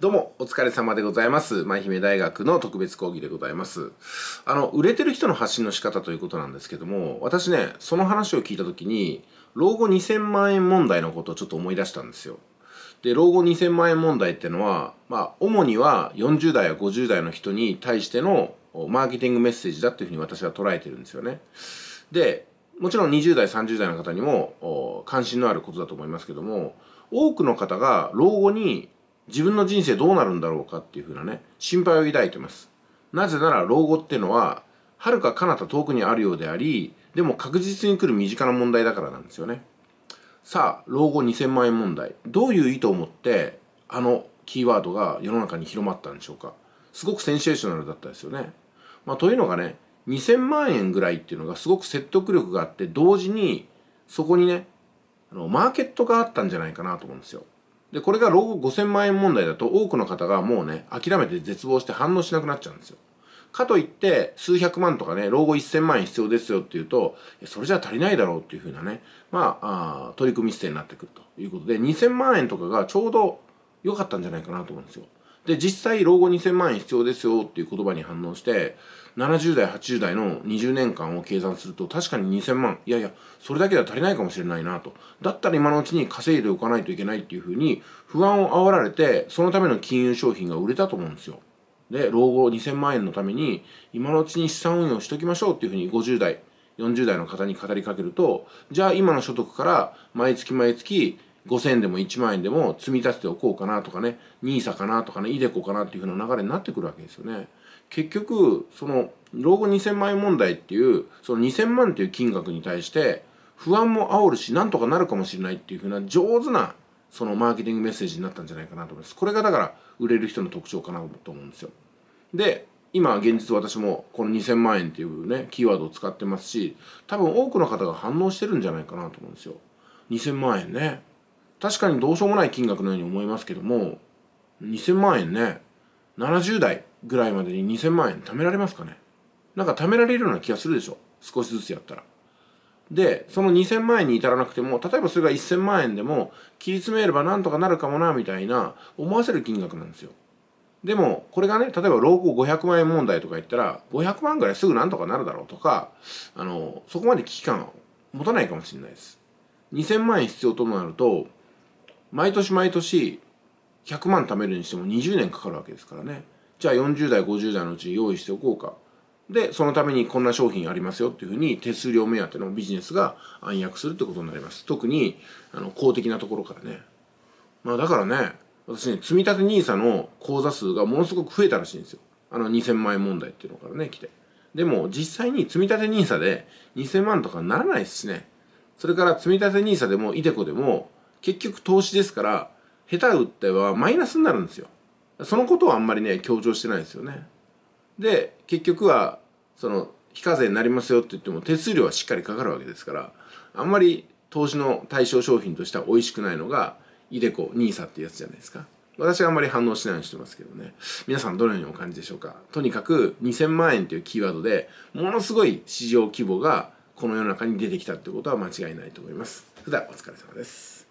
どうも、お疲れ様でございます。舞姫大学の特別講義でございます。あの、売れてる人の発信の仕方ということなんですけども、私ね、その話を聞いたときに、老後2000万円問題のことをちょっと思い出したんですよ。で、老後2000万円問題ってのは、まあ、主には40代や50代の人に対してのマーケティングメッセージだというふうに私は捉えてるんですよね。で、もちろん20代、30代の方にも関心のあることだと思いますけども、多くの方が老後に自分の人生どうなるんだろうかっていうふうなね心配を抱いてますなぜなら老後っていうのははるか彼方遠くにあるようでありでも確実に来る身近な問題だからなんですよねさあ老後2000万円問題どういう意図を持ってあのキーワードが世の中に広まったんでしょうかすごくセンセーショナルだったですよね、まあ、というのがね2000万円ぐらいっていうのがすごく説得力があって同時にそこにねあのマーケットがあったんじゃないかなと思うんですよでこれが老後5000万円問題だと多くの方がもうね諦めて絶望して反応しなくなっちゃうんですよかといって数百万とかね老後1000万円必要ですよっていうとそれじゃ足りないだろうっていうふうなねまあ取り組み姿勢になってくるということで2000万円とかがちょうど良かったんじゃないかなと思うんですよで実際老後2000万円必要ですよっていう言葉に反応して70代80代の20年間を計算すると確かに2000万いやいやそれだけでは足りないかもしれないなとだったら今のうちに稼いでおかないといけないっていうふうに不安を煽られてそのための金融商品が売れたと思うんですよで老後2000万円のために今のうちに資産運用しときましょうっていうふうに50代40代の方に語りかけるとじゃあ今の所得から毎月毎月5000円でも1万円でも積み立てておこうかなとかね NISA かなとかね iDeCo かなっていう風な流れになってくるわけですよね。結局その老後2000万円問題っていうその2000万っていう金額に対して不安も煽るしなんとかなるかもしれないっていう風な上手なそのマーケティングメッセージになったんじゃないかなと思います。これがだから売れる人の特徴かなと思うんですよ。で今現実私もこの2000万円っていうねキーワードを使ってますし多分多くの方が反応してるんじゃないかなと思うんですよ。2000万円ね確かにどうしようもない金額のように思いますけども2000万円ね70代ぐらいまでに2000万円貯められますかねなんか貯められるような気がするでしょ少しずつやったら。でその2000万円に至らなくても例えばそれが1000万円でも切り詰めればなんとかなるかもなみたいな思わせる金額なんですよ。でもこれがね例えば老後500万円問題とか言ったら500万ぐらいすぐなんとかなるだろうとかあのそこまで危機感を持たないかもしれないです。2000万円必要となると毎年毎年100万貯めるにしても20年かかるわけですからねじゃあ40代50代のうち用意しておこうかでそのためにこんな商品ありますよっていうふうに手数料目当てのビジネスが暗躍するってことになります特にあの公的なところからねまあだからね私ね積立 NISA の口座数がものすごく増えたらしいんですよあの2000万円問題っていうのからね来てでも実際に積立 NISA で2000万とかならないですしねそれから積立 NISA でもイデコでも結局投資ですから下手打ってはマイナスになるんですよそのことをあんまりね強調してないですよねで結局はその非課税になりますよって言っても手数料はしっかりかかるわけですからあんまり投資の対象商品としては美味しくないのがイデコ NISA ってやつじゃないですか私はあんまり反応しないようにしてますけどね皆さんどのようにお感じでしょうかとにかく2000万円というキーワードでものすごい市場規模がこの世の中に出てきたってことは間違いないと思います普段お疲れ様です